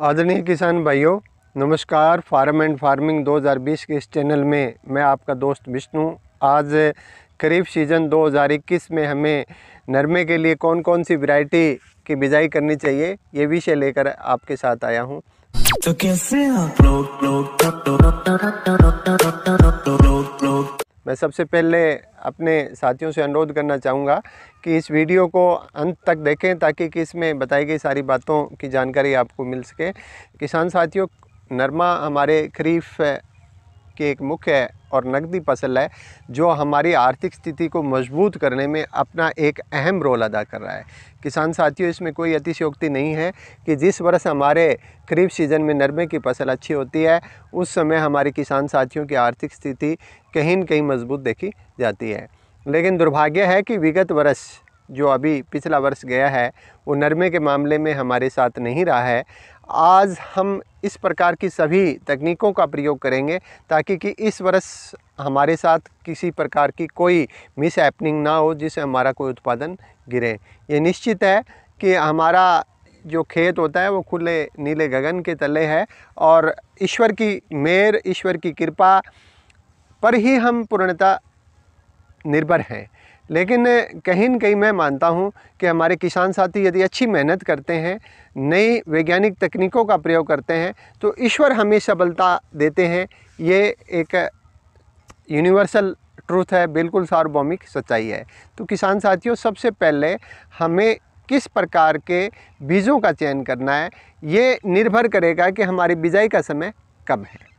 आदरणीय किसान भाइयों नमस्कार फार्म एंड फार्मिंग 2020 के इस चैनल में मैं आपका दोस्त विष्णु आज करीब सीज़न 2021 में हमें नरमे के लिए कौन कौन सी वैरायटी की बिजाई करनी चाहिए ये विषय लेकर आपके साथ आया हूँ तो कैसे मैं सबसे पहले अपने साथियों से अनुरोध करना चाहूँगा कि इस वीडियो को अंत तक देखें ताकि कि इसमें बताई गई सारी बातों की जानकारी आपको मिल सके किसान साथियों नरमा हमारे खरीफ की एक मुख्य और नकदी फसल है जो हमारी आर्थिक स्थिति को मजबूत करने में अपना एक अहम रोल अदा कर रहा है किसान साथियों इसमें कोई अतिशयोक्ति नहीं है कि जिस वर्ष हमारे खरीफ सीज़न में नरमे की फसल अच्छी होती है उस समय हमारे किसान साथियों की आर्थिक स्थिति कहीं न कहीं मजबूत देखी जाती है लेकिन दुर्भाग्य है कि विगत वर्ष जो अभी पिछला वर्ष गया है वो नरमे के मामले में हमारे साथ नहीं रहा है आज हम इस प्रकार की सभी तकनीकों का प्रयोग करेंगे ताकि कि इस वर्ष हमारे साथ किसी प्रकार की कोई मिस हैपनिंग ना हो जिससे हमारा कोई उत्पादन गिरे ये निश्चित है कि हमारा जो खेत होता है वो खुले नीले गगन के तले है और ईश्वर की मेर ईश्वर की कृपा पर ही हम पूर्णता निर्भर हैं लेकिन कहीं न कहीं मैं मानता हूं कि हमारे किसान साथी यदि अच्छी मेहनत करते हैं नई वैज्ञानिक तकनीकों का प्रयोग करते हैं तो ईश्वर हमें सफलता देते हैं ये एक यूनिवर्सल ट्रूथ है बिल्कुल सार्वभौमिक सच्चाई है तो किसान साथियों सबसे पहले हमें किस प्रकार के बीजों का चयन करना है ये निर्भर करेगा कि हमारी बिजाई का समय कब है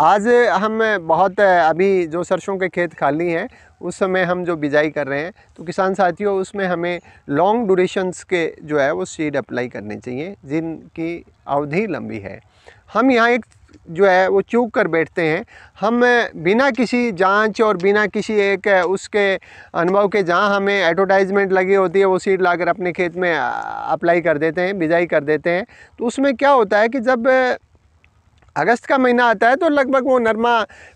आज हम बहुत अभी जो सरसों के खेत खाली हैं उस समय हम जो बिजाई कर रहे हैं तो किसान साथियों उसमें हमें लॉन्ग ड्यूरेशंस के जो है वो सीड अप्लाई करने चाहिए जिनकी अवधि लंबी है हम यहाँ एक जो है वो चूक कर बैठते हैं हम बिना किसी जांच और बिना किसी एक उसके अनुभव के जहाँ हमें एडवर्टाइजमेंट लगी होती है वो सीड लाकर अपने खेत में अप्लाई कर देते हैं बिजाई कर देते हैं तो उसमें क्या होता है कि जब अगस्त का महीना आता है तो लगभग वो नरमा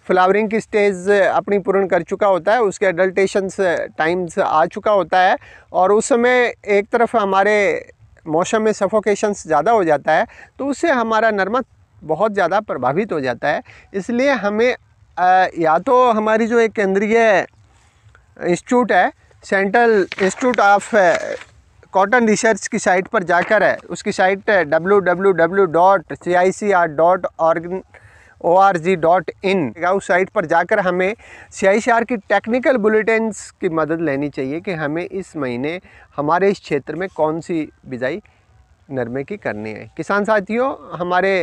फ्लावरिंग की स्टेज अपनी पूर्ण कर चुका होता है उसके एडल्टेशंस टाइम्स आ चुका होता है और उस समय एक तरफ हमारे मौसम में सफोकेशंस ज़्यादा हो जाता है तो उससे हमारा नरमा बहुत ज़्यादा प्रभावित हो जाता है इसलिए हमें या तो हमारी जो एक केंद्रीय इंस्टीट्यूट है central institute of cotton research की साइट पर जाकर है उसकी साइट है W W W dot C I C R dot org O R G dot in उस साइट पर जाकर हमें सी आई सी आर की टेक्निकल बुलेटिन की मदद लेनी चाहिए कि हमें इस महीने हमारे इस क्षेत्र में कौन सी बिजाई नरमे की करनी है किसान साथियों हमारे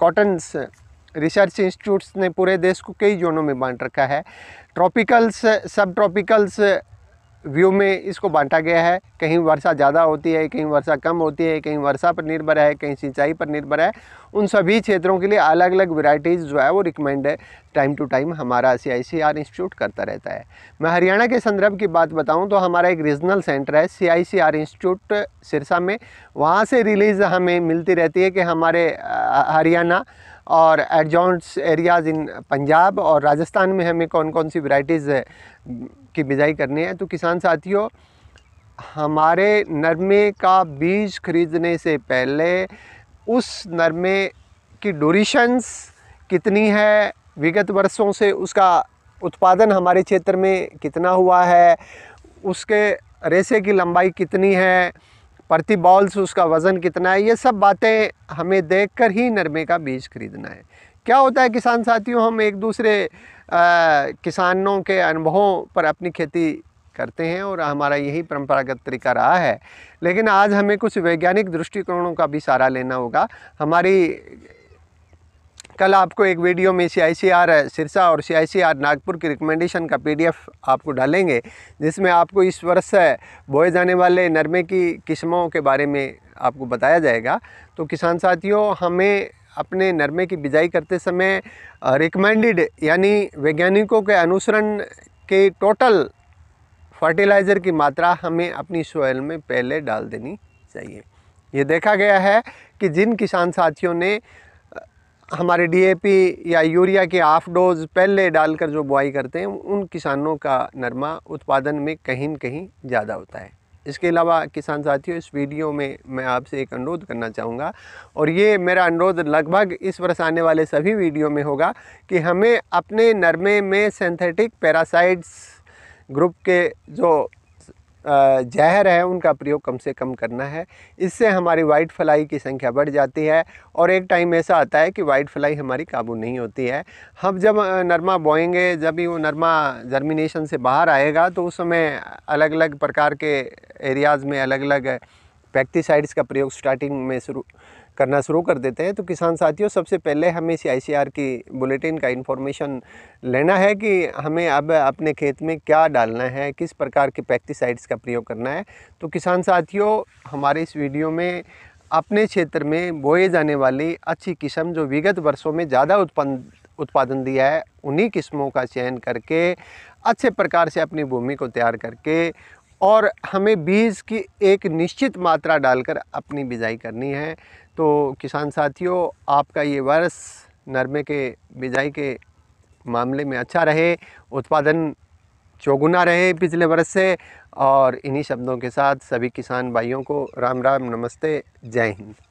कॉटन्स रिसर्च इंस्टीट्यूट्स ने पूरे देश को कई जोनों में बांट रखा है ट्रॉपिकल्स सब ट्रॉपिकल्स व्यू में इसको बांटा गया है कहीं वर्षा ज़्यादा होती है कहीं वर्षा कम होती है कहीं वर्षा पर निर्भर है कहीं सिंचाई पर निर्भर है उन सभी क्षेत्रों के लिए अलग अलग वेराइटीज़ जो है वो रिकमेंड है टाइम टू टाइम हमारा सी आई सी आर इंस्टीट्यूट करता रहता है मैं हरियाणा के संदर्भ की बात बताऊँ तो हमारा एक रीजनल सेंटर है C I C R institute Sirsa में वहाँ से रिलीज़ हमें मिलती रहती है कि हमारे हरियाणा और एडजॉन्ट्स एरियाज़ इन पंजाब और राजस्थान में हमें कौन कौन सी वराइटीज़ की बिजाई करनी है तो किसान साथियों हमारे नरमे का बीज खरीदने से पहले उस नरमे की डोरीशंस कितनी है विगत वर्षों से उसका उत्पादन हमारे क्षेत्र में कितना हुआ है उसके रेसे की लंबाई कितनी है प्रति बॉल्स उसका वज़न कितना है ये सब बातें हमें देखकर ही नरमे का बीज खरीदना है क्या होता है किसान साथियों हम एक दूसरे आ, किसानों के अनुभवों पर अपनी खेती करते हैं और हमारा यही परंपरागत तरीका रहा है लेकिन आज हमें कुछ वैज्ञानिक दृष्टिकोणों का भी सहारा लेना होगा हमारी कल आपको एक वीडियो में सी आई सी आर सिरसा और सी आई सी आर नागपुर की रिकमेंडेशन का पी डी एफ आपको डालेंगे जिसमें आपको इस वर्ष बोए जाने वाले नरमे की किस्मों के बारे में आपको बताया जाएगा तो किसान साथियों हमें अपने नरमे की बिजाई करते समय रिकमेंडेड यानी वैज्ञानिकों के अनुसरण के टोटल फर्टिलाइज़र की मात्रा हमें अपनी सोयल में पहले डाल देनी चाहिए ये देखा गया है कि जिन किसान साथियों ने हमारे डीएपी या यूरिया के हाफ डोज पहले डालकर जो बुआई करते हैं उन किसानों का नरमा उत्पादन में कहीं न कहीं ज़्यादा होता है इसके अलावा किसान साथियों इस वीडियो में मैं आपसे एक अनुरोध करना चाहूँगा और ये मेरा अनुरोध लगभग इस वर्ष आने वाले सभी वीडियो में होगा कि हमें अपने नरमे में सिंथेटिक पैरासाइड्स ग्रुप के जो जहर है उनका प्रयोग कम से कम करना है इससे हमारी वाइट फ्लाई की संख्या बढ़ जाती है और एक टाइम ऐसा आता है कि वाइट फ्लाई हमारी काबू नहीं होती है हम जब नरमा बोएंगे जब भी वो नरमा जर्मिनेशन से बाहर आएगा तो उस समय अलग अलग प्रकार के एरियाज़ में अलग अलग पैक्टिसाइड्स का प्रयोग स्टार्टिंग में शुरू करना शुरू कर देते हैं तो किसान साथियों सबसे पहले हमें सी आई की बुलेटिन का इन्फॉर्मेशन लेना है कि हमें अब अपने खेत में क्या डालना है किस प्रकार के पेस्टिसाइड्स का प्रयोग करना है तो किसान साथियों हमारे इस वीडियो में अपने क्षेत्र में बोए जाने वाली अच्छी किस्म जो विगत वर्षों में ज़्यादा उत्पन्न उत्पादन दिया है उन्हीं किस्मों का चयन करके अच्छे प्रकार से अपनी भूमि को तैयार करके और हमें बीज की एक निश्चित मात्रा डालकर अपनी बिजाई करनी है तो किसान साथियों आपका ये वर्ष नरमे के बिजाई के मामले में अच्छा रहे उत्पादन चौगुना रहे पिछले वर्ष से और इन्हीं शब्दों के साथ सभी किसान भाइयों को राम राम नमस्ते जय हिंद